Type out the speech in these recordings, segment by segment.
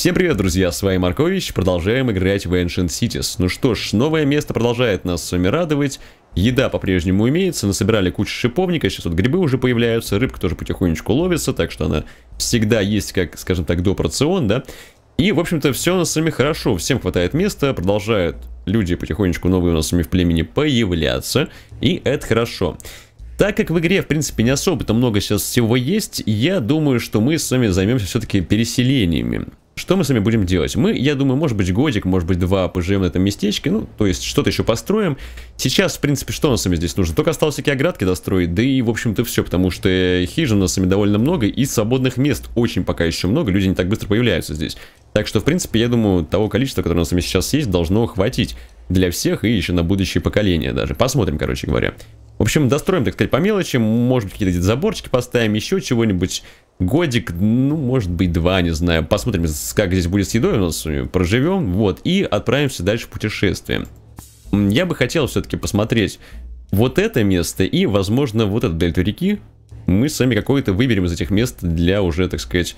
Всем привет, друзья, с вами Маркович, продолжаем играть в Ancient Cities. Ну что ж, новое место продолжает нас с вами радовать, еда по-прежнему имеется, насобирали кучу шиповника, сейчас вот грибы уже появляются, рыбка тоже потихонечку ловится, так что она всегда есть, как, скажем так, до да. И, в общем-то, все у нас с вами хорошо, всем хватает места, продолжают люди потихонечку новые у нас с вами в племени появляться, и это хорошо. Так как в игре, в принципе, не особо-то много сейчас всего есть, я думаю, что мы с вами займемся все-таки переселениями. Что мы с вами будем делать? Мы, я думаю, может быть годик, может быть два поживем на этом местечке, ну, то есть что-то еще построим. Сейчас, в принципе, что у нас с вами здесь нужно? Только осталось всякие оградки достроить, да и, в общем-то, все, потому что э, хижин у нас с вами довольно много, и свободных мест очень пока еще много, люди не так быстро появляются здесь. Так что, в принципе, я думаю, того количества, которое у нас с вами сейчас есть, должно хватить для всех и еще на будущее поколение даже. Посмотрим, короче говоря. В общем, достроим, так сказать, по мелочи, может быть, какие-то заборчики поставим, еще чего-нибудь годик, ну, может быть, два, не знаю. Посмотрим, как здесь будет с едой у нас, проживем, вот, и отправимся дальше в путешествие. Я бы хотел все-таки посмотреть вот это место и, возможно, вот эту дельту реки. Мы с вами какое-то выберем из этих мест для уже, так сказать,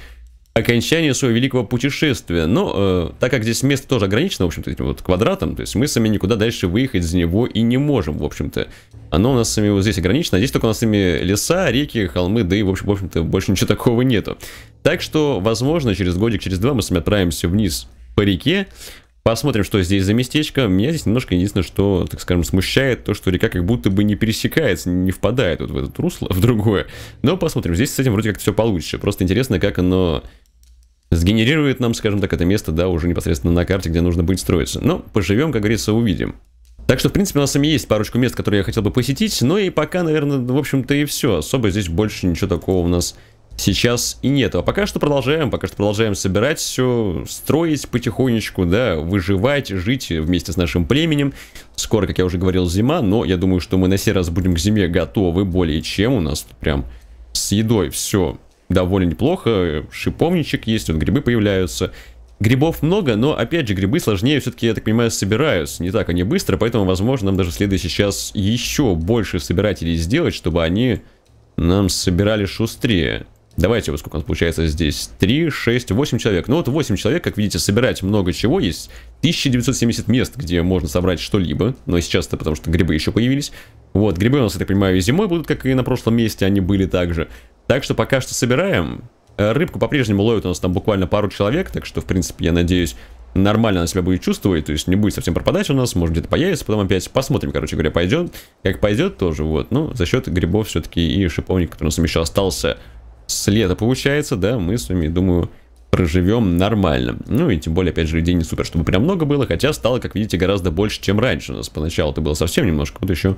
окончанию своего великого путешествия. Но э, так как здесь место тоже ограничено, в общем-то, этим вот квадратом, то есть мы сами никуда дальше выехать из него и не можем, в общем-то. Оно у нас сами вот здесь ограничено, а здесь только у нас сами леса, реки, холмы, да и, в общем-то, больше ничего такого нету. Так что, возможно, через годик, через два мы с вами отправимся вниз по реке, Посмотрим, что здесь за местечко. Меня здесь немножко единственное, что, так скажем, смущает, то, что река как будто бы не пересекается, не впадает вот в этот русло, в другое. Но посмотрим, здесь с этим вроде как все получше. Просто интересно, как оно сгенерирует нам, скажем так, это место, да, уже непосредственно на карте, где нужно будет строиться. Но поживем, как говорится, увидим. Так что, в принципе, у нас сами есть парочку мест, которые я хотел бы посетить, но ну и пока, наверное, в общем-то и все. Особо здесь больше ничего такого у нас сейчас и нет. А пока что продолжаем, пока что продолжаем собирать все, строить потихонечку, да, выживать, жить вместе с нашим племенем. Скоро, как я уже говорил, зима, но я думаю, что мы на сей раз будем к зиме готовы более чем. У нас тут прям с едой все довольно неплохо. Шиповничек есть, вот грибы появляются. Грибов много, но, опять же, грибы сложнее все-таки, я так понимаю, собираются. Не так они быстро, поэтому, возможно, нам даже в следующий час еще больше собирателей сделать, чтобы они нам собирали шустрее. Давайте, вот сколько у нас получается здесь. 3, 6, 8 человек. Ну вот 8 человек, как видите, собирать много чего. Есть 1970 мест, где можно собрать что-либо. Но сейчас-то потому, что грибы еще появились. Вот, грибы у нас, я так понимаю, и зимой будут, как и на прошлом месте они были также. Так что пока что собираем. Э, рыбку по-прежнему ловит у нас там буквально пару человек, так что, в принципе, я надеюсь, нормально она себя будет чувствовать, то есть не будет совсем пропадать у нас, может где-то появится, потом опять посмотрим, короче говоря, пойдет. Как пойдет тоже, вот, ну, за счет грибов все-таки и шиповник, который у нас еще остался с лета, получается, да, мы с вами, думаю, проживем нормально. Ну и тем более, опять же, людей не супер, чтобы прям много было, хотя стало, как видите, гораздо больше, чем раньше у нас. Поначалу это было совсем немножко, вот еще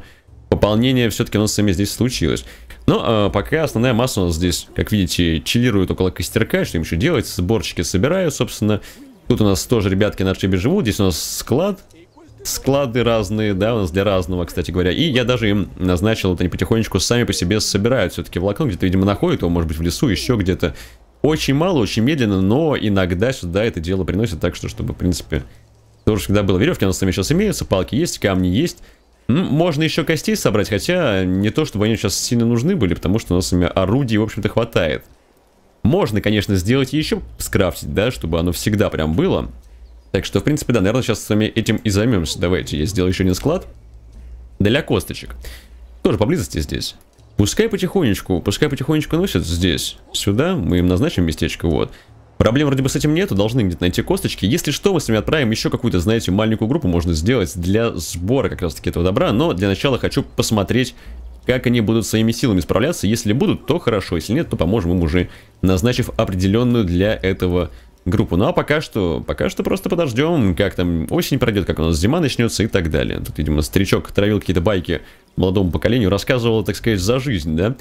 пополнение все-таки у нас с вами здесь случилось. Но ну, э, а пока основная масса у нас здесь, как видите, чилирует около костерка. Что им еще делать? Сборщики собираю, собственно. Тут у нас тоже ребятки на арчебе живут. Здесь у нас склад. Склады разные, да, у нас для разного, кстати говоря. И я даже им назначил, вот они потихонечку сами по себе собирают все-таки волокно. Где-то, видимо, находят его, может быть, в лесу, еще где-то. Очень мало, очень медленно, но иногда сюда это дело приносит. Так что, чтобы, в принципе, тоже всегда было. Веревки у нас сами сейчас имеются, палки есть, камни есть. Ну, можно еще костей собрать, хотя не то, чтобы они сейчас сильно нужны были, потому что у нас орудий, в общем-то, хватает. Можно, конечно, сделать еще скрафтить, да, чтобы оно всегда прям было. Так что, в принципе, да, наверное, сейчас с вами этим и займемся. Давайте я сделаю еще один склад для косточек. Тоже поблизости здесь. Пускай потихонечку, пускай потихонечку носят здесь, сюда, мы им назначим местечко, вот. Проблем вроде бы с этим нету, должны где-то найти косточки. Если что, мы с вами отправим еще какую-то, знаете, маленькую группу, можно сделать для сбора как раз-таки этого добра. Но для начала хочу посмотреть, как они будут своими силами справляться. Если будут, то хорошо, если нет, то поможем им уже, назначив определенную для этого группу. Ну а пока что, пока что просто подождем, как там осень пройдет, как у нас зима начнется и так далее. Тут, видимо, старичок травил какие-то байки молодому поколению, рассказывал, так сказать, за жизнь, да?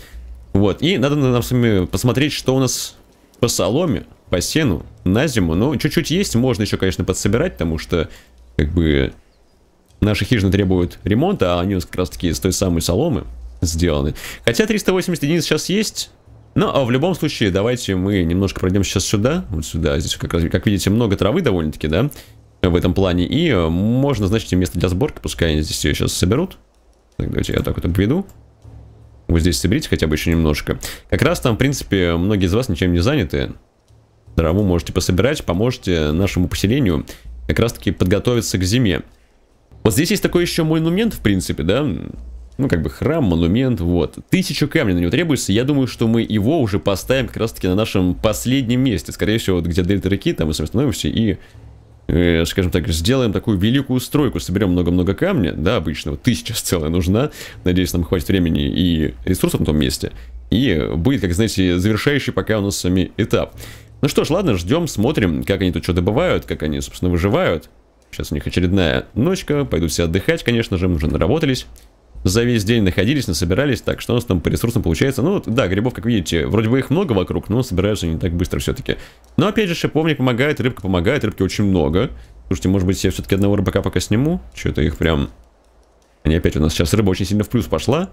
Вот, и надо нам с вами посмотреть, что у нас по соломе, по сену, на зиму. Ну, чуть-чуть есть, можно еще, конечно, подсобирать, потому что, как бы, наши хижины требуют ремонта, а они у нас как раз-таки из той самой соломы сделаны. Хотя 380 единиц сейчас есть, ну, а в любом случае, давайте мы немножко пройдем сейчас сюда, вот сюда, здесь, как, раз, как видите, много травы довольно-таки, да, в этом плане, и э, можно, значит, место для сборки, пускай они здесь ее сейчас соберут. Так, давайте я так вот обведу. Вот здесь соберите хотя бы еще немножко. Как раз там, в принципе, многие из вас ничем не заняты. дрову можете пособирать, поможете нашему поселению как раз-таки подготовиться к зиме. Вот здесь есть такой еще монумент, в принципе, да? Ну, как бы храм, монумент, вот. Тысячу камней на него требуется. Я думаю, что мы его уже поставим как раз-таки на нашем последнем месте. Скорее всего, вот где дельта реки, там мы с вами становимся и Э, скажем так, сделаем такую великую стройку, соберем много-много камня, да, обычного, тысяча целая нужна, надеюсь, нам хватит времени и ресурсов на том месте, и будет, как знаете, завершающий пока у нас с этап. Ну что ж, ладно, ждем, смотрим, как они тут что добывают, как они, собственно, выживают. Сейчас у них очередная ночка, пойдут все отдыхать, конечно же, мы уже наработались за весь день находились, насобирались, так что у нас там по ресурсам получается. Ну, да, грибов, как видите, вроде бы их много вокруг, но собираются они не так быстро все-таки. Но, опять же, шиповник помогает, рыбка помогает, рыбки очень много. Слушайте, может быть, я все-таки одного рыбака пока сниму? Что-то их прям... Они опять у нас сейчас рыба очень сильно в плюс пошла.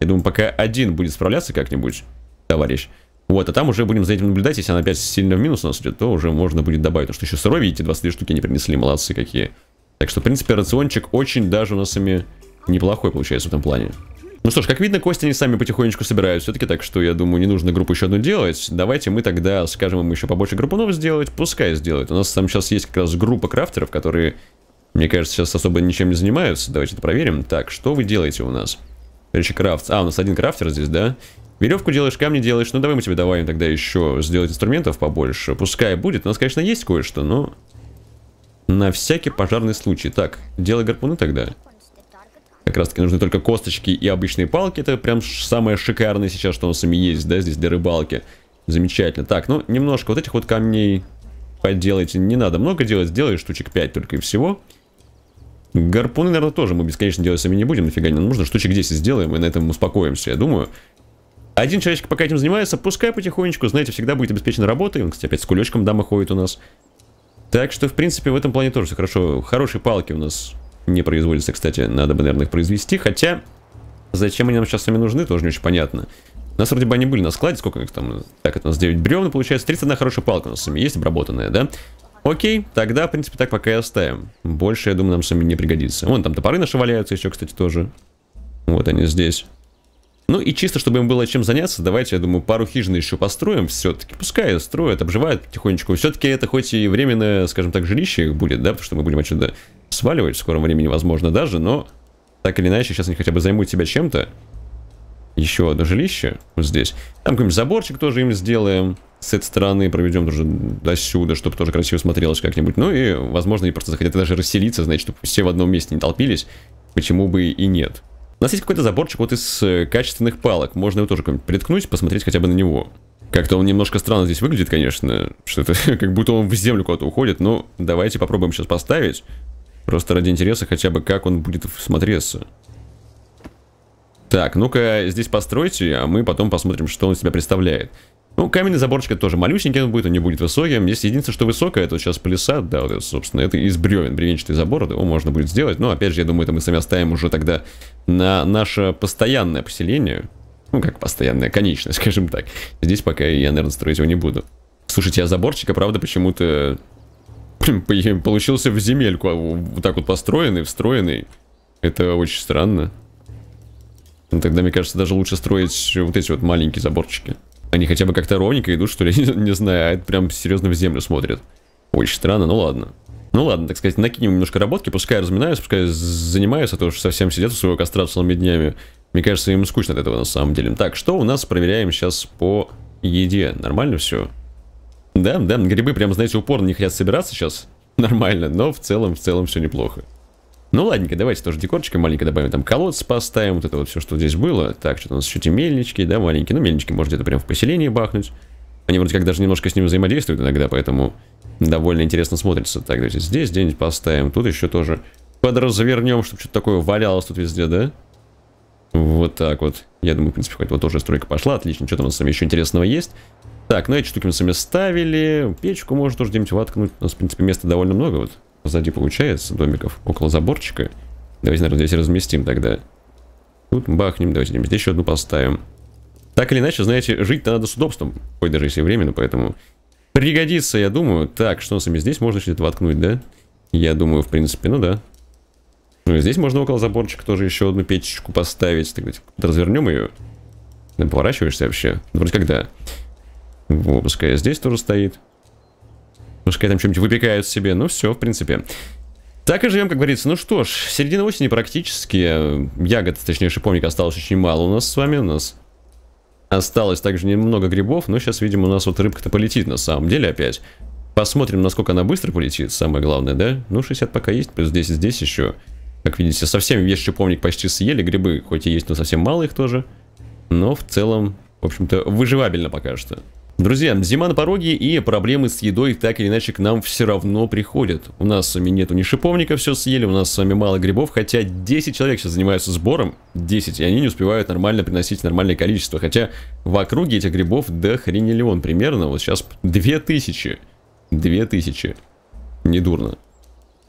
Я думаю, пока один будет справляться как-нибудь, товарищ. Вот, а там уже будем за этим наблюдать. Если она опять сильно в минус у нас идет, то уже можно будет добавить. Потому что еще сырой, видите, 23 штуки не принесли, молодцы какие. Так что, в принципе, рациончик очень даже у нас ими неплохой получается в этом плане. Ну что ж, как видно, кости они сами потихонечку собирают все-таки, так что я думаю, не нужно группу еще одну делать. Давайте мы тогда скажем им еще побольше группунов сделать, пускай сделают. У нас там сейчас есть как раз группа крафтеров, которые, мне кажется, сейчас особо ничем не занимаются. Давайте это проверим. Так, что вы делаете у нас? Речи крафт. А, у нас один крафтер здесь, да? Веревку делаешь, камни делаешь. Ну давай мы тебе добавим тогда еще сделать инструментов побольше. Пускай будет. У нас, конечно, есть кое-что, но... На всякий пожарный случай. Так, делай гарпуны тогда как раз таки нужны только косточки и обычные палки. Это прям самое шикарное сейчас, что у нас с есть, да, здесь для рыбалки. Замечательно. Так, ну, немножко вот этих вот камней поделайте. Не надо много делать, сделай штучек 5 только и всего. Гарпуны, наверное, тоже мы бесконечно делать сами не будем, нафига не нужно. Штучек 10 сделаем и на этом успокоимся, я думаю. Один человечек пока этим занимается, пускай потихонечку, знаете, всегда будет обеспечена работа. Он, кстати, опять с кулечком дама ходит у нас. Так что, в принципе, в этом плане тоже все хорошо. Хорошие палки у нас не производится, кстати, надо бы, наверное, их произвести, хотя зачем они нам сейчас сами нужны, тоже не очень понятно. У нас вроде бы они были на складе, сколько их там, так, это у нас 9 бревна, получается, 31 хорошая палка у нас с вами есть, обработанная, да? Окей, тогда, в принципе, так пока и оставим. Больше, я думаю, нам с вами не пригодится. Вон там топоры наши валяются еще, кстати, тоже. Вот они здесь. Ну и чисто, чтобы им было чем заняться, давайте, я думаю, пару хижин еще построим все-таки. Пускай строят, обживают потихонечку. Все-таки это хоть и временное, скажем так, жилище их будет, да, потому что мы будем отсюда сваливать в скором времени, возможно, даже, но так или иначе, сейчас они хотя бы займут себя чем-то. Еще одно жилище вот здесь. Там какой-нибудь заборчик тоже им сделаем. С этой стороны проведем тоже до сюда, чтобы тоже красиво смотрелось как-нибудь. Ну и, возможно, они просто захотят даже расселиться, значит, чтобы все в одном месте не толпились. Почему бы и нет. У нас есть какой-то заборчик вот из э, качественных палок. Можно его тоже как-нибудь приткнуть, посмотреть хотя бы на него. Как-то он немножко странно здесь выглядит, конечно. Что-то как будто он в землю куда-то уходит. Но ну, давайте попробуем сейчас поставить. Просто ради интереса хотя бы, как он будет смотреться. Так, ну-ка, здесь постройте, а мы потом посмотрим, что он себя представляет. Ну, каменный заборчик тоже малюсенький он будет, он не будет высоким. Здесь единственное, что высокое, это вот сейчас палисад, да, вот это, собственно, это из бревен, бревенчатый забор, его можно будет сделать. Но, опять же, я думаю, это мы сами оставим уже тогда на наше постоянное поселение. Ну, как постоянное, конечное, скажем так. Здесь пока я, наверное, строить его не буду. Слушайте, а заборчика, правда, почему-то получился в земельку. А вот так вот построенный, встроенный. Это очень странно. Ну, тогда, мне кажется, даже лучше строить вот эти вот маленькие заборчики. Они хотя бы как-то ровненько идут, что ли, не знаю. А это прям серьезно в землю смотрят. Очень странно, ну ладно. Ну ладно, так сказать, накинем немножко работки, пускай разминаюсь, пускай занимаюсь, а то уж совсем сидят у своего костра целыми днями. Мне кажется, им скучно от этого на самом деле. Так, что у нас проверяем сейчас по еде? Нормально все? Да, да, грибы прям, знаете, упорно не хотят собираться сейчас. Нормально, но в целом, в целом все неплохо. Ну ладненько, давайте тоже декорчика маленько добавим, там колодцы поставим, вот это вот все, что здесь было. Так, что-то у нас еще эти мельнички, да, маленькие, ну мельнички может где-то прям в поселении бахнуть. Они вроде как даже немножко с ним взаимодействуют иногда, поэтому довольно интересно смотрится. Так, давайте здесь где-нибудь поставим, тут еще тоже подразвернем, чтобы что-то такое валялось тут везде, да? Вот так вот. Я думаю, в принципе, хоть Вот тоже стройка пошла, отлично. Что то у нас там еще интересного есть? Так, ну эти штуки мы сами ставили. Печку можно тоже где-нибудь воткнуть. У нас, в принципе, места довольно много вот. Сзади получается домиков, около заборчика. Давайте, наверное, здесь разместим тогда. Тут бахнем, давайте здесь еще одну поставим. Так или иначе, знаете, жить-то надо с удобством. Хоть даже если временно, поэтому пригодится, я думаю. Так, что у нас ими здесь можно что-то воткнуть, да? Я думаю, в принципе, ну да. Ну и здесь можно около заборчика тоже еще одну печечку поставить. Так быть, развернем ее. Ты поворачиваешься вообще? Вроде как да. Вот, пускай здесь тоже стоит. Пускай там что-нибудь выпекают себе. Ну все, в принципе. Так и живем, как говорится. Ну что ж, середина осени практически. Ягод, точнее, шиповника осталось очень мало у нас с вами. У нас осталось также немного грибов. Но сейчас, видимо, у нас вот рыбка-то полетит на самом деле опять. Посмотрим, насколько она быстро полетит, самое главное, да? Ну, 60 пока есть, плюс 10 здесь еще. Как видите, совсем весь шиповник почти съели. Грибы, хоть и есть, но совсем мало их тоже. Но в целом, в общем-то, выживабельно пока что. Друзья, зима на пороге и проблемы с едой так или иначе к нам все равно приходят. У нас с вами нету ни шиповника, все съели, у нас с вами мало грибов, хотя 10 человек сейчас занимаются сбором, 10, и они не успевают нормально приносить нормальное количество, хотя в округе этих грибов до хренелион примерно, вот сейчас 2000, 2000, недурно.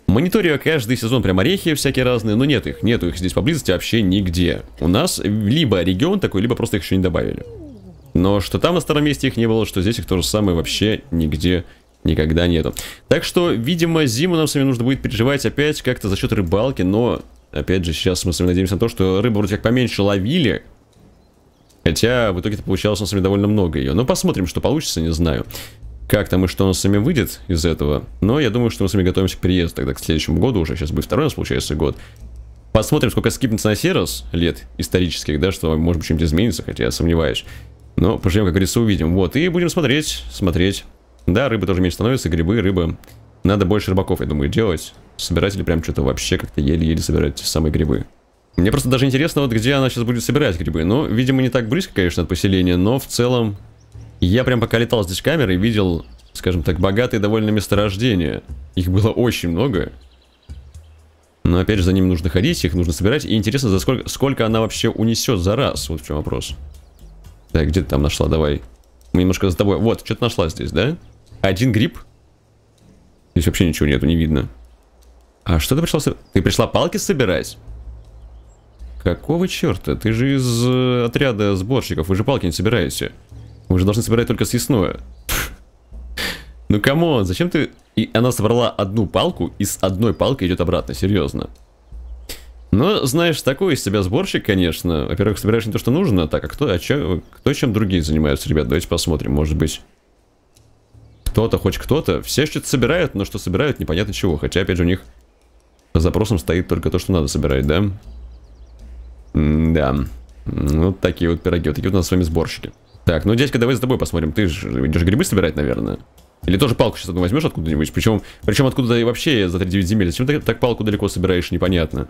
Мониторю каждый сезон прям орехи всякие разные, но нет их, нету их здесь поблизости вообще нигде. У нас либо регион такой, либо просто их еще не добавили. Но что там на старом месте их не было, что здесь их то же самое вообще нигде никогда нету. Так что, видимо, зиму нам с вами нужно будет переживать опять как-то за счет рыбалки, но, опять же, сейчас мы с вами надеемся на то, что рыбу вроде как поменьше ловили, хотя в итоге-то получалось у нас с вами довольно много ее. Но посмотрим, что получится, не знаю. Как там и что у нас с вами выйдет из этого. Но я думаю, что мы с вами готовимся к переезду тогда к следующему году уже. Сейчас будет второй у нас получается год. Посмотрим, сколько скипнется на сервис лет исторических, да, что может быть что-нибудь изменится, хотя я сомневаюсь. Но ну, поживем, как говорится, увидим. Вот, и будем смотреть, смотреть. Да, рыбы тоже меньше становятся, грибы, рыбы. Надо больше рыбаков, я думаю, делать. Собиратели прям что-то вообще как-то еле-еле собирают те самые грибы. Мне просто даже интересно, вот где она сейчас будет собирать грибы. Ну, видимо, не так близко, конечно, от поселения, но в целом... Я прям пока летал здесь камерой, видел, скажем так, богатые довольно месторождения. Их было очень много. Но опять же, за ним нужно ходить, их нужно собирать. И интересно, за сколько, сколько она вообще унесет за раз. Вот в чем вопрос. Так, где ты там нашла? Давай. Мы немножко за тобой. Вот, что-то нашла здесь, да? Один гриб. Здесь вообще ничего нету, не видно. А что ты пришла? Ты пришла палки собирать? Какого черта? Ты же из э, отряда сборщиков, вы же палки не собираете. Вы же должны собирать только съестное. Ну камон, зачем ты... И она собрала одну палку, и с одной палкой идет обратно, серьезно. Ну, знаешь, такой из себя сборщик, конечно. Во-первых, собираешь не то, что нужно, а так, а кто, а чё, кто чем другие занимаются, ребят? Давайте посмотрим, может быть... Кто-то, хоть кто-то. Все что-то собирают, но что собирают, непонятно чего. Хотя, опять же, у них запросом стоит только то, что надо собирать, да? М да. Вот такие вот пироги. Вот такие вот у нас с вами сборщики. Так, ну, дядька, давай за тобой посмотрим. Ты же идешь грибы собирать, наверное. Или тоже палку сейчас одну возьмешь откуда-нибудь. Причем, причем откуда-то вообще за 39 земель. Зачем ты так палку далеко собираешь, непонятно.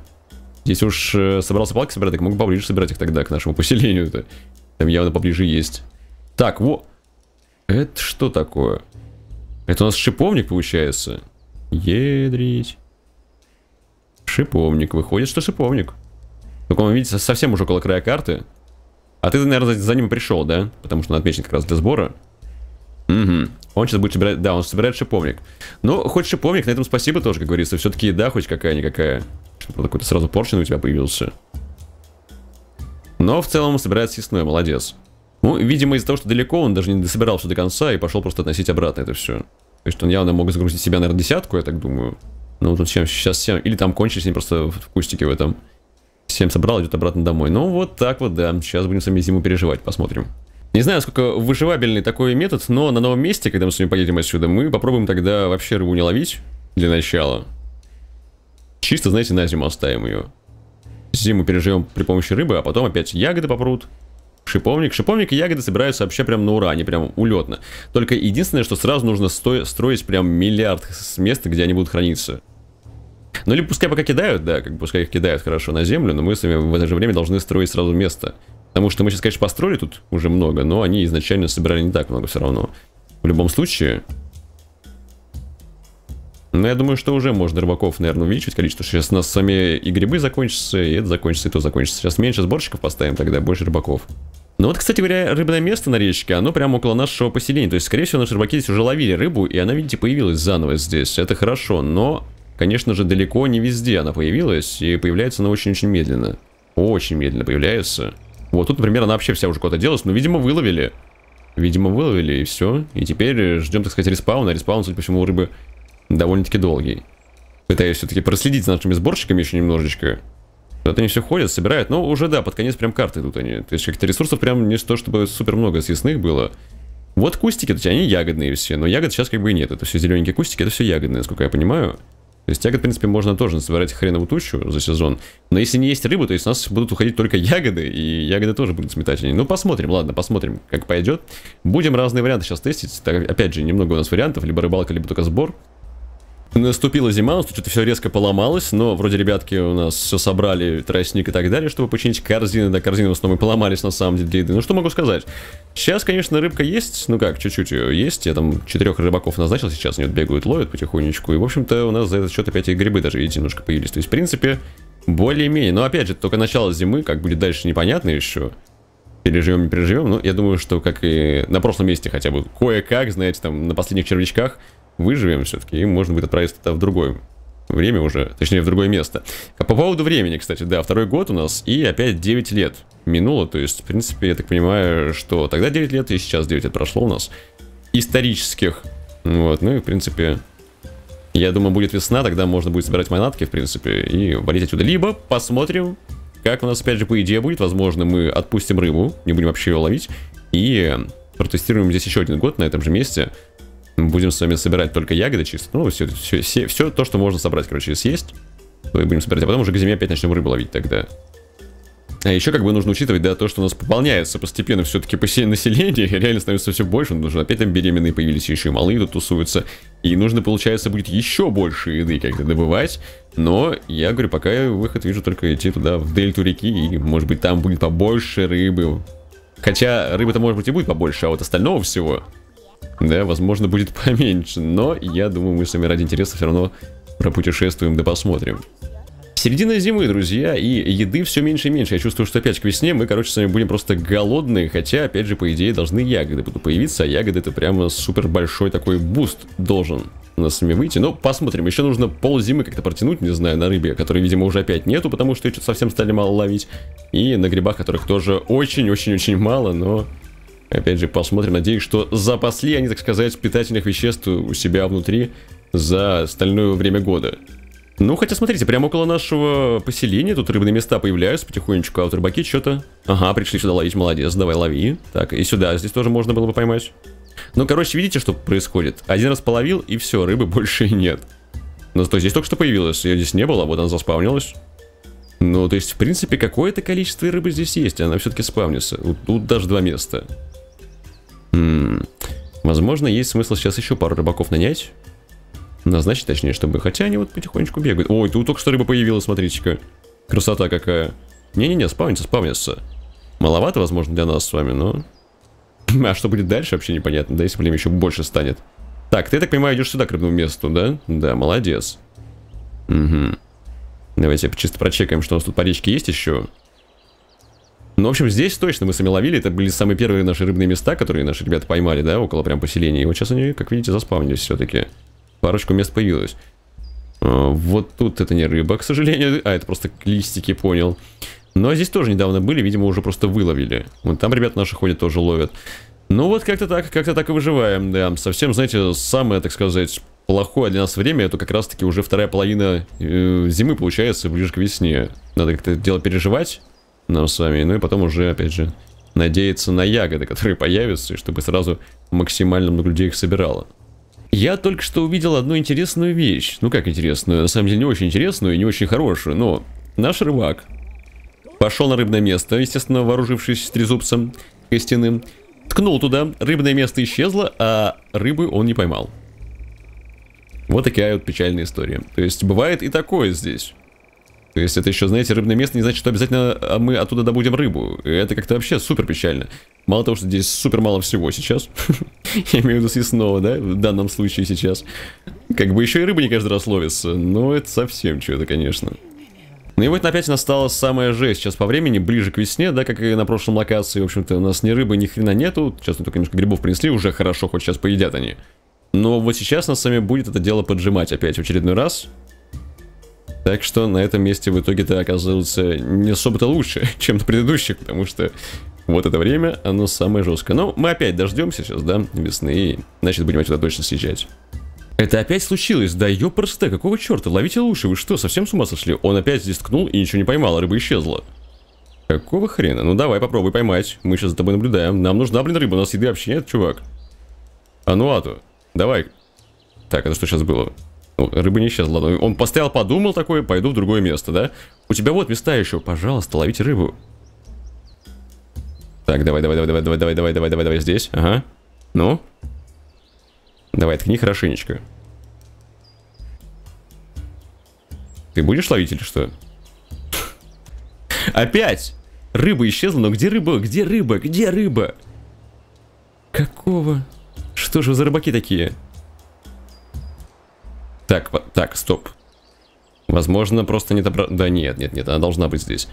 Здесь уж э, собрался палки собирать, так могу поближе собирать их тогда, к нашему поселению-то. Там явно поближе есть. Так, во... Это что такое? Это у нас шиповник получается. Едрить. Шиповник. Выходит, что шиповник. Только он, видите, совсем уже около края карты. А ты, наверное, за, за ним пришел, да? Потому что он отмечен как раз для сбора. Угу. Он сейчас будет собирать... Да, он собирает шиповник. Ну, хоть шиповник, на этом спасибо тоже, как говорится. Все-таки еда хоть какая-никакая. Что-то типа, какой-то сразу поршень у тебя появился. Но в целом собирает съестное, молодец. Ну, видимо, из-за того, что далеко, он даже не дособирал все до конца и пошел просто относить обратно это все. То есть он явно мог загрузить себя, наверное, десятку, я так думаю. Ну, тут чем сейчас всем... Или там кончились они просто в кустике в этом. Всем собрал, идет обратно домой. Ну, вот так вот, да. Сейчас будем сами зиму переживать, посмотрим. Не знаю, сколько выживабельный такой метод, но на новом месте, когда мы с вами поедем отсюда, мы попробуем тогда вообще рыбу не ловить для начала. Чисто, знаете, на зиму оставим ее. Зиму переживем при помощи рыбы, а потом опять ягоды попрут. Шиповник. Шиповник и ягоды собираются вообще прям на ура, они прям улетно. Только единственное, что сразу нужно сто... строить прям миллиард с места, где они будут храниться. Ну или пускай пока кидают, да, как пускай их кидают хорошо на землю, но мы с вами в это же время должны строить сразу место. Потому что мы сейчас, конечно, построили тут уже много, но они изначально собирали не так много все равно. В любом случае, но ну, я думаю, что уже можно рыбаков, наверное, увеличить количество. Сейчас у нас сами и грибы закончатся, и это закончится, и то закончится. Сейчас меньше сборщиков поставим тогда, больше рыбаков. Ну вот, кстати говоря, рыбное место на речке, оно прямо около нашего поселения. То есть, скорее всего, наши рыбаки здесь уже ловили рыбу, и она, видите, появилась заново здесь. Это хорошо, но, конечно же, далеко не везде она появилась, и появляется она очень-очень медленно. Очень медленно появляется. Вот тут, например, она вообще вся уже куда-то делась, но, видимо, выловили. Видимо, выловили, и все. И теперь ждем, так сказать, респауна. Респаун, судя по всему, у рыбы довольно-таки долгий. Пытаюсь все-таки проследить за нашими сборщиками еще немножечко. Куда-то они все ходят, собирают, но ну, уже, да, под конец прям карты тут они. То есть каких-то ресурсов прям не то, чтобы супер много съестных было. Вот кустики, то есть они ягодные все, но ягод сейчас как бы и нет. Это все зелененькие кустики, это все ягодные, насколько я понимаю. То есть ягод, в принципе, можно тоже собирать хреновую тучу за сезон. Но если не есть рыбу, то есть у нас будут уходить только ягоды, и ягоды тоже будут сметать они. Ну, посмотрим, ладно, посмотрим, как пойдет. Будем разные варианты сейчас тестить. Так, опять же, немного у нас вариантов, либо рыбалка, либо только сбор. Наступила зима, у нас что-то все резко поломалось, но вроде ребятки у нас все собрали, тростник и так далее, чтобы починить корзины. Да, корзины в основном и поломались на самом деле. Ну что могу сказать? Сейчас, конечно, рыбка есть, ну как, чуть-чуть ее есть. Я там четырех рыбаков назначил сейчас, они вот бегают, ловят потихонечку. И, в общем-то, у нас за этот счет опять и грибы даже, видите, немножко появились. То есть, в принципе, более-менее. Но опять же, только начало зимы, как будет дальше, непонятно еще переживем, не переживем. Но ну, я думаю, что как и на прошлом месте хотя бы кое-как, знаете, там на последних червячках выживем все-таки, и, можно будет отправиться тогда в другое время уже, точнее, в другое место. А по поводу времени, кстати, да, второй год у нас, и опять 9 лет минуло, то есть, в принципе, я так понимаю, что тогда 9 лет, и сейчас 9 лет прошло у нас, исторических, вот, ну и, в принципе, я думаю, будет весна, тогда можно будет собирать манатки, в принципе, и валить отсюда. Либо посмотрим, как у нас, опять же, по идее будет, возможно, мы отпустим рыбу, не будем вообще ее ловить, и протестируем здесь еще один год на этом же месте, Будем с вами собирать только ягоды чисто. Ну, все, все, все, все то, что можно собрать, короче, съесть. Мы будем собирать. А потом уже к зиме опять начнем рыбу ловить тогда. А еще как бы нужно учитывать, да, то, что у нас пополняется постепенно все-таки население, реально становится все больше, нужно опять там беременные появились, еще и малые тут тусуются, и нужно, получается, будет еще больше еды как-то добывать, но я говорю, пока я выход вижу только идти туда, в дельту реки, и, может быть, там будет побольше рыбы, хотя рыбы-то, может быть, и будет побольше, а вот остального всего да, возможно, будет поменьше, но я думаю, мы с вами ради интереса все равно пропутешествуем да посмотрим. Середина зимы, друзья, и еды все меньше и меньше. Я чувствую, что опять к весне мы, короче, с вами будем просто голодные, хотя, опять же, по идее, должны ягоды будут появиться, а ягоды это прямо супер большой такой буст должен у нас с вами выйти. Но посмотрим, еще нужно пол зимы как-то протянуть, не знаю, на рыбе, которой, видимо, уже опять нету, потому что ее совсем стали мало ловить, и на грибах, которых тоже очень-очень-очень мало, но Опять же, посмотрим. Надеюсь, что запасли они, так сказать, питательных веществ у себя внутри за остальное время года. Ну, хотя, смотрите, прямо около нашего поселения тут рыбные места появляются потихонечку, а вот рыбаки что-то... Ага, пришли сюда ловить, молодец, давай лови. Так, и сюда, здесь тоже можно было бы поймать. Ну, короче, видите, что происходит? Один раз половил, и все, рыбы больше нет. Ну, то есть здесь только что появилась, ее здесь не было, а вот она заспавнилась. Ну, то есть, в принципе, какое-то количество рыбы здесь есть, она все-таки спавнится. тут даже два места. М -м Возможно, есть смысл сейчас еще пару рыбаков нанять. Назначить, точнее, чтобы... Хотя они вот потихонечку бегают. Ой, тут только что рыба появилась, смотрите-ка. Красота какая. Не-не-не, спавнится, спавнится. Маловато, возможно, для нас с вами, но... А что будет дальше, вообще непонятно. Да, если время еще больше станет. Так, ты, так понимаю, идешь сюда к рыбному месту, да? Да, молодец. Угу. Давайте чисто прочекаем, что у нас тут по речке есть еще. Ну, в общем, здесь точно мы сами ловили. Это были самые первые наши рыбные места, которые наши ребята поймали, да, около прям поселения. И вот сейчас они, как видите, заспавнились все-таки. Парочку мест появилось. А, вот тут это не рыба, к сожалению. А, это просто листики, понял. Ну, а здесь тоже недавно были, видимо, уже просто выловили. Вон там ребята наши ходят, тоже ловят. Ну, вот как-то так, как-то так и выживаем, да. Совсем, знаете, самое, так сказать, плохое для нас время, это как раз-таки уже вторая половина э, зимы, получается, ближе к весне. Надо как-то дело переживать, нам с вами. Ну и потом уже, опять же, надеяться на ягоды, которые появятся, и чтобы сразу максимально много людей их собирало. Я только что увидел одну интересную вещь. Ну как интересную? На самом деле не очень интересную и не очень хорошую, но наш рыбак пошел на рыбное место, естественно, вооружившись трезубцем костяным, ткнул туда, рыбное место исчезло, а рыбы он не поймал. Вот такая вот печальная история. То есть бывает и такое здесь. То есть это еще, знаете, рыбное место не значит, что обязательно а, мы оттуда добудем рыбу. Это как-то вообще супер печально. Мало того, что здесь супер мало всего сейчас. Я имею в виду съестного, да, в данном случае сейчас. Как бы еще и рыба не каждый раз ловится. Но это совсем что-то, конечно. Ну и вот опять настала самая жесть сейчас по времени, ближе к весне, да, как и на прошлом локации. В общем-то, у нас ни рыбы, ни хрена нету. Сейчас мы только немножко грибов принесли, уже хорошо, хоть сейчас поедят они. Но вот сейчас нас с вами будет это дело поджимать опять в очередной раз. Так что на этом месте в итоге ты оказывается не особо-то лучше, чем на предыдущих, потому что вот это время, оно самое жесткое. Но мы опять дождемся сейчас, да, весны, и значит будем отсюда точно съезжать. Это опять случилось, да ёпрст, какого черта, ловите лучше, вы что, совсем с ума сошли? Он опять здесь ткнул и ничего не поймал, рыба исчезла. Какого хрена? Ну давай, попробуй поймать, мы сейчас за тобой наблюдаем. Нам нужна, блин, рыба, у нас еды вообще нет, чувак. Ануату, давай. Так, это а что сейчас было? Ну, рыба не исчезла. Он постоял, подумал такое, пойду в другое место, да? У тебя вот места еще. Пожалуйста, ловите рыбу. Так, давай, давай, давай, давай, давай, давай, давай, давай, давай, давай, здесь. Ага. Ну. Давай, ткни хорошенечко. Ты будешь ловить или что? Опять! Рыба исчезла, но где рыба? Где рыба? Где рыба? Какого? Что же вы за рыбаки такие? Так, так, стоп. Возможно, просто не добра... Да нет, нет, нет, она должна быть здесь.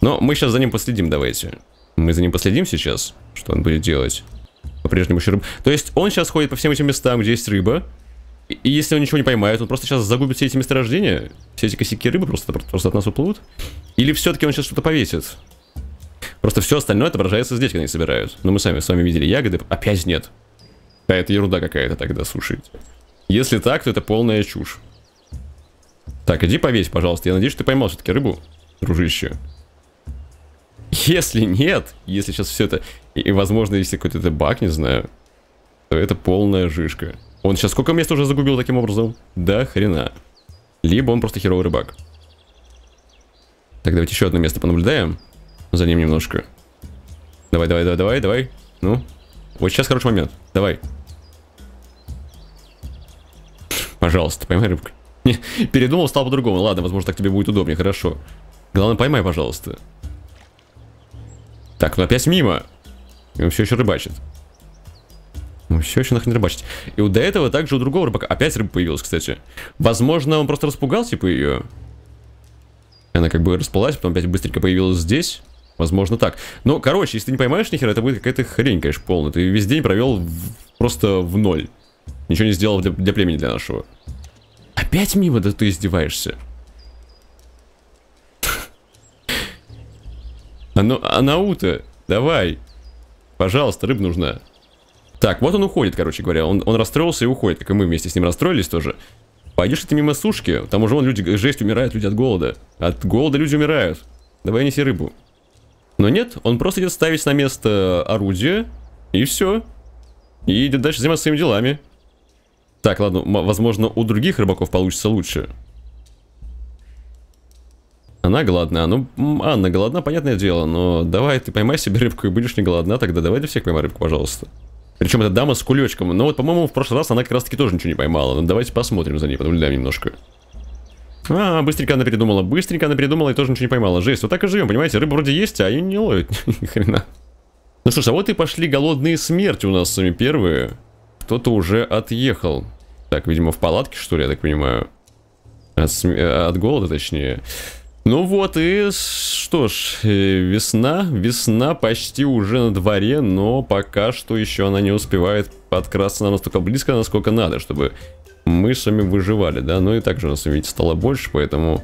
Но мы сейчас за ним последим, давайте. Мы за ним последим сейчас, что он будет делать. По-прежнему еще рыба. То есть он сейчас ходит по всем этим местам, где есть рыба. И если он ничего не поймает, он просто сейчас загубит все эти месторождения, все эти косяки рыбы просто, просто от нас уплывут. Или все-таки он сейчас что-то повесит. Просто все остальное отображается здесь, когда они собирают. Но мы сами с вами видели ягоды. Опять нет. Да, это ерунда какая-то тогда, слушайте. Если так, то это полная чушь. Так, иди повесь, пожалуйста. Я надеюсь, что ты поймал все-таки рыбу, дружище. Если нет, если сейчас все это... И, возможно, если какой-то это не знаю, то это полная жишка. Он сейчас сколько мест уже загубил таким образом? Да хрена. Либо он просто херовый рыбак. Так, давайте еще одно место понаблюдаем. За ним немножко. Давай, давай, давай, давай, давай. Ну. Вот сейчас хороший момент. Давай. Пожалуйста, поймай рыбку. Не, передумал, стал по-другому. Ладно, возможно, так тебе будет удобнее, хорошо. Главное, поймай, пожалуйста. Так, ну опять мимо. он все еще рыбачит. Он все еще нахрен рыбачит. И вот до этого также у другого рыбака опять рыба появилась, кстати. Возможно, он просто распугал, типа, ее. Она как бы распалась, потом опять быстренько появилась здесь. Возможно, так. Но, короче, если ты не поймаешь нихера, это будет какая-то хрень, конечно, полная. Ты весь день провел в... просто в ноль. Ничего не сделал для, для племени для нашего. Опять мимо? Да ты издеваешься. А ну, а Анаута, давай. Пожалуйста, рыб нужна. Так, вот он уходит, короче говоря. Он, он расстроился и уходит, как и мы вместе с ним расстроились тоже. Пойдешь ты мимо сушки, там уже вон люди, жесть, умирают люди от голода. От голода люди умирают. Давай неси рыбу. Но нет, он просто идет ставить на место орудие, и все. И идет дальше заниматься своими делами. Так, ладно, возможно, у других рыбаков получится лучше. Она голодная, Ну, Анна голодна, понятное дело, но давай ты поймай себе рыбку и будешь не голодна, тогда давай для всех поймай рыбку, пожалуйста. Причем эта дама с кулечком. ну вот, по-моему, в прошлый раз она как раз-таки тоже ничего не поймала. Ну, давайте посмотрим за ней, понаблюдаем немножко. А, быстренько она передумала, быстренько она передумала и тоже ничего не поймала. Жесть, вот так и живем, понимаете? Рыба вроде есть, а ее не ловят. Ни хрена. Ну что ж, а вот и пошли голодные смерти у нас с вами первые кто-то уже отъехал. Так, видимо, в палатке, что ли, я так понимаю. От, э, от голода, точнее. Ну вот, и что ж, э, весна, весна почти уже на дворе, но пока что еще она не успевает подкрасться нам настолько близко, насколько надо, чтобы мы сами выживали, да, ну и также у нас, видите, стало больше, поэтому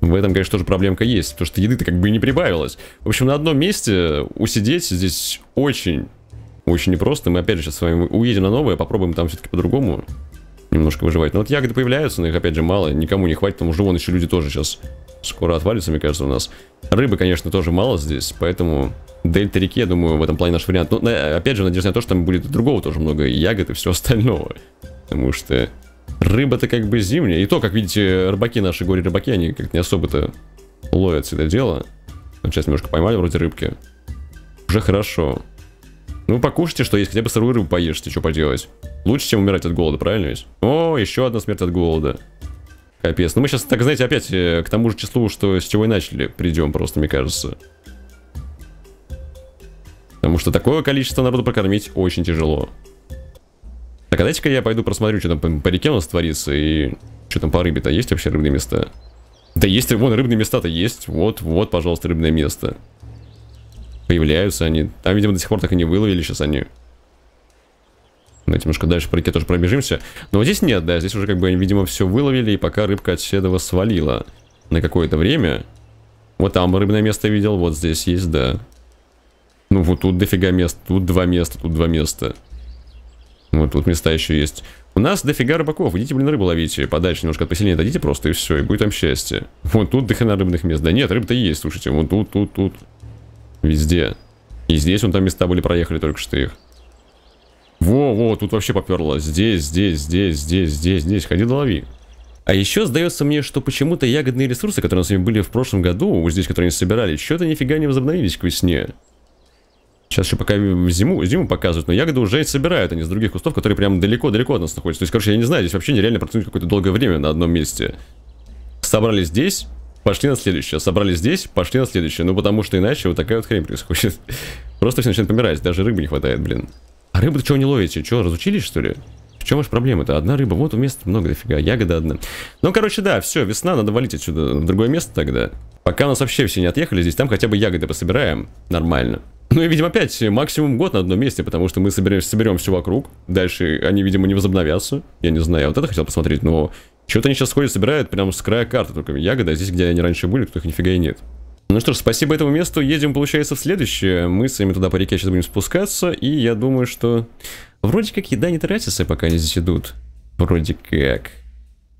в этом, конечно, тоже проблемка есть, потому что еды-то как бы не прибавилось. В общем, на одном месте усидеть здесь очень очень непросто. Мы опять же сейчас с вами уедем на новое, попробуем там все-таки по-другому немножко выживать. Но вот ягоды появляются, но их опять же мало, никому не хватит, потому что вон еще люди тоже сейчас скоро отвалится, мне кажется, у нас. Рыбы, конечно, тоже мало здесь, поэтому дельта реки, я думаю, в этом плане наш вариант. Но, ну, опять же, надеюсь на то, что там будет другого тоже много, ягод, и все остального. Потому что рыба-то как бы зимняя. И то, как видите, рыбаки наши, горе-рыбаки, они как то не особо-то ловят это дело. Сейчас немножко поймали вроде рыбки. Уже хорошо. Ну, покушайте, что есть, хотя бы сырую рыбу поешьте, что поделать. Лучше, чем умирать от голода, правильно ведь? О, еще одна смерть от голода. Капец. Ну, мы сейчас, так, знаете, опять э, к тому же числу, что с чего и начали, придем просто, мне кажется. Потому что такое количество народу прокормить очень тяжело. Так, а дайте-ка я пойду просмотрю, что там по, по реке у нас творится, и что там по рыбе-то есть вообще рыбные места? Да есть, вон рыбные места-то есть, вот, вот, пожалуйста, рыбное место. Появляются они. Там, видимо, до сих пор так и не выловили. Сейчас они... Давайте немножко дальше по реке тоже пробежимся. Но вот здесь нет, да. Здесь уже, как бы, видимо, все выловили. И пока рыбка от седова свалила на какое-то время. Вот там рыбное место видел. Вот здесь есть, да. Ну, вот тут дофига мест. Тут два места, тут два места. Вот тут места еще есть. У нас дофига рыбаков. Идите, блин, рыбу ловите. Подальше немножко от поселения дадите просто, и все. И будет там счастье. Вот тут дохрена рыбных мест. Да нет, рыба-то есть, слушайте. Вот тут, тут, тут. Везде. И здесь, он там места были, проехали только что их. Во-во, тут вообще поперло. Здесь, здесь, здесь, здесь, здесь, здесь. Ходи да лови. А еще сдается мне, что почему-то ягодные ресурсы, которые у нас с вами были в прошлом году, вот здесь, которые они собирали, что-то нифига не возобновились к весне. Сейчас еще пока зиму, зиму показывают, но ягоды уже собирают они с других кустов, которые прям далеко-далеко от нас находятся. То есть, короче, я не знаю, здесь вообще нереально протянуть какое-то долгое время на одном месте. Собрали здесь, пошли на следующее. Собрались здесь, пошли на следующее. Ну, потому что иначе вот такая вот хрень происходит. Просто все начинает помирать, даже рыбы не хватает, блин. А рыбы чего не ловите? Что, разучились, что ли? В чем ваша проблема-то? Одна рыба, вот у места много дофига, ягода одна. Ну, короче, да, все, весна, надо валить отсюда в другое место тогда. Пока нас вообще все не отъехали здесь, там хотя бы ягоды пособираем нормально. Ну и, видимо, опять максимум год на одном месте, потому что мы соберем, соберем все вокруг. Дальше они, видимо, не возобновятся. Я не знаю, я вот это хотел посмотреть, но чего-то они сейчас ходят, собирают прямо с края карты. Только ягоды, а здесь, где они раньше были, тут их нифига и нет. Ну что ж, спасибо этому месту. Едем, получается, в следующее. Мы с вами туда по реке сейчас будем спускаться. И я думаю, что... Вроде как еда не тратится, пока они здесь идут. Вроде как.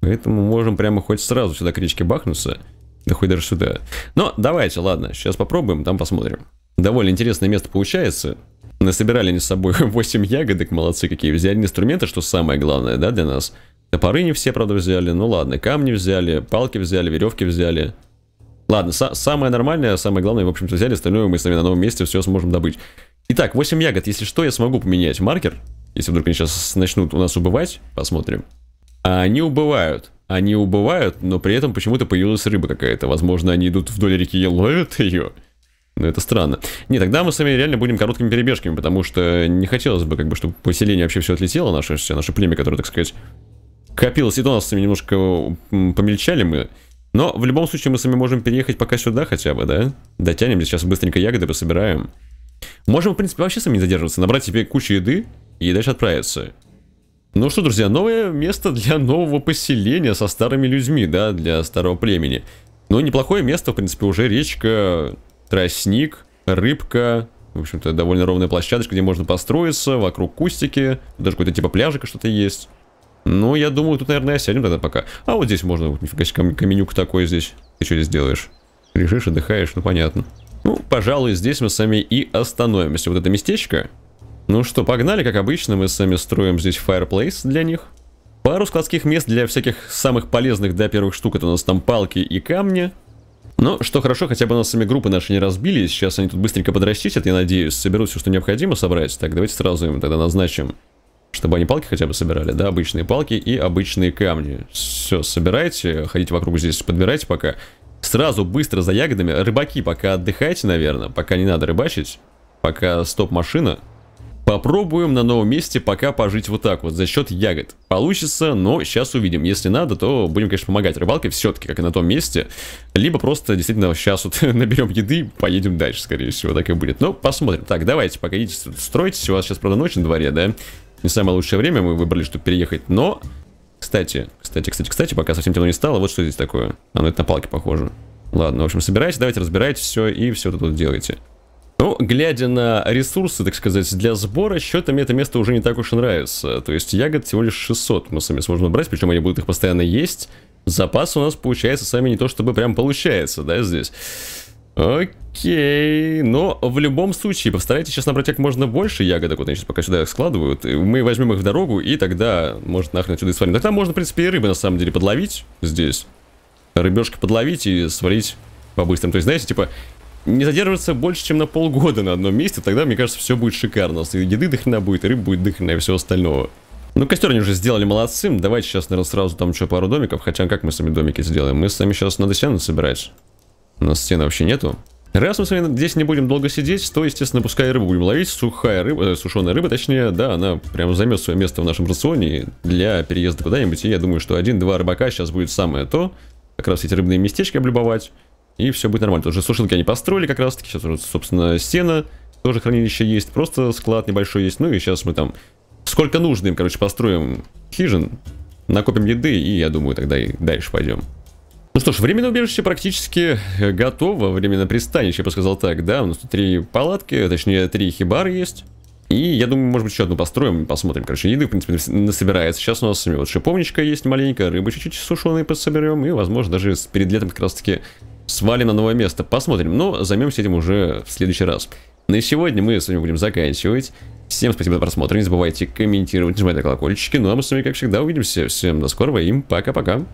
Поэтому можем прямо хоть сразу сюда к речке бахнуться. Да хоть даже сюда. Но давайте, ладно, сейчас попробуем, там посмотрим. Довольно интересное место получается. Насобирали они с собой 8 ягодок, молодцы какие. Взяли инструменты, что самое главное, да, для нас. Топоры не все, правда, взяли. Ну ладно, камни взяли, палки взяли, веревки взяли. Ладно, са самое нормальное, а самое главное, в общем-то, взяли. Остальное мы с вами на новом месте все сможем добыть. Итак, 8 ягод. Если что, я смогу поменять маркер. Если вдруг они сейчас начнут у нас убывать, посмотрим. А они убывают. Они убывают, но при этом почему-то появилась рыба какая-то. Возможно, они идут вдоль реки и ловят ее. Но ну, это странно. Не, тогда мы с вами реально будем короткими перебежками, потому что не хотелось бы, как бы, чтобы поселение вообще все отлетело, наше, все наше племя, которое, так сказать, копила ситуациями немножко помельчали мы. Но в любом случае мы сами можем переехать пока сюда хотя бы, да? Дотянем сейчас быстренько ягоды пособираем. Можем, в принципе, вообще сами не задерживаться, набрать себе кучу еды и дальше отправиться. Ну что, друзья, новое место для нового поселения со старыми людьми, да, для старого племени. Ну, неплохое место, в принципе, уже речка, тростник, рыбка, в общем-то, довольно ровная площадочка, где можно построиться, вокруг кустики, даже какой-то типа пляжика что-то есть. Ну, я думаю, тут, наверное, сядем тогда пока. А вот здесь можно, вот нифига себе, каменюк такой здесь. Ты что здесь делаешь? Лежишь, отдыхаешь, ну понятно. Ну, пожалуй, здесь мы сами и остановимся. Вот это местечко. Ну что, погнали, как обычно, мы сами строим здесь fireplace для них. Пару складских мест для всяких самых полезных, да, первых штук. Это у нас там палки и камни. Но, ну, что хорошо, хотя бы у нас сами группы наши не разбились. Сейчас они тут быстренько подрастись я надеюсь. Соберут все, что необходимо собрать. Так, давайте сразу им тогда назначим чтобы они палки хотя бы собирали, да, обычные палки и обычные камни. Все, собирайте, ходите вокруг здесь, подбирайте пока. Сразу быстро за ягодами. Рыбаки, пока отдыхайте, наверное, пока не надо рыбачить. Пока стоп-машина. Попробуем на новом месте пока пожить вот так вот, за счет ягод. Получится, но сейчас увидим. Если надо, то будем, конечно, помогать рыбалке все-таки, как и на том месте. Либо просто действительно сейчас вот наберем еды, поедем дальше, скорее всего, так и будет. Но ну, посмотрим. Так, давайте, пока идите, стройтесь, у вас сейчас, правда, ночь на дворе, да? не самое лучшее время мы выбрали, чтобы переехать, но... Кстати, кстати, кстати, кстати, пока совсем темно не стало, вот что здесь такое. Оно а, ну, это на палке похоже. Ладно, в общем, собирайте, давайте разбирайте все и все тут делайте. Ну, глядя на ресурсы, так сказать, для сбора, счета мне это место уже не так уж и нравится. То есть ягод всего лишь 600 мы сами сможем брать, причем они будут их постоянно есть. Запас у нас получается сами не то чтобы прям получается, да, здесь. Окей, но в любом случае, постарайтесь сейчас набрать как можно больше ягодок, вот они сейчас пока сюда их складывают, мы возьмем их в дорогу, и тогда, может, нахрен отсюда и свалим. Тогда можно, в принципе, и рыбы, на самом деле, подловить здесь, рыбешки подловить и сварить по-быстрому. То есть, знаете, типа, не задерживаться больше, чем на полгода на одном месте, тогда, мне кажется, все будет шикарно. И еды дохрена будет, и рыб будет дохрена, и всего остального. Ну, костер они уже сделали молодцы. Давайте сейчас, наверное, сразу там что, пару домиков. Хотя, как мы сами домики сделаем? Мы с вами сейчас надо сено собирать. У нас стены вообще нету. Раз мы с вами здесь не будем долго сидеть, то, естественно, пускай рыбу будем ловить. Сухая рыба, э, сушеная рыба, точнее, да, она прям займет свое место в нашем рационе для переезда куда-нибудь. И я думаю, что один-два рыбака сейчас будет самое то. Как раз эти рыбные местечки облюбовать. И все будет нормально. Тоже сушилки они построили как раз-таки. Сейчас уже, собственно, стена, Тоже хранилище есть. Просто склад небольшой есть. Ну и сейчас мы там сколько нужно им, короче, построим хижин. Накопим еды и, я думаю, тогда и дальше пойдем. Ну что ж, временное убежище практически э, готово. Временное пристанище, я бы сказал так, да. У нас тут три палатки, точнее, три хибары есть. И я думаю, может быть, еще одну построим, посмотрим. Короче, еды, в принципе, насобирается. Сейчас у нас с вот шиповничка есть маленькая, рыбы чуть-чуть сушеные подсоберем. И, возможно, даже перед летом как раз-таки свали на новое место. Посмотрим, но займемся этим уже в следующий раз. На ну сегодня мы с вами будем заканчивать. Всем спасибо за просмотр, не забывайте комментировать, нажимать на колокольчики. Ну а мы с вами, как всегда, увидимся. Всем до скорого им пока-пока.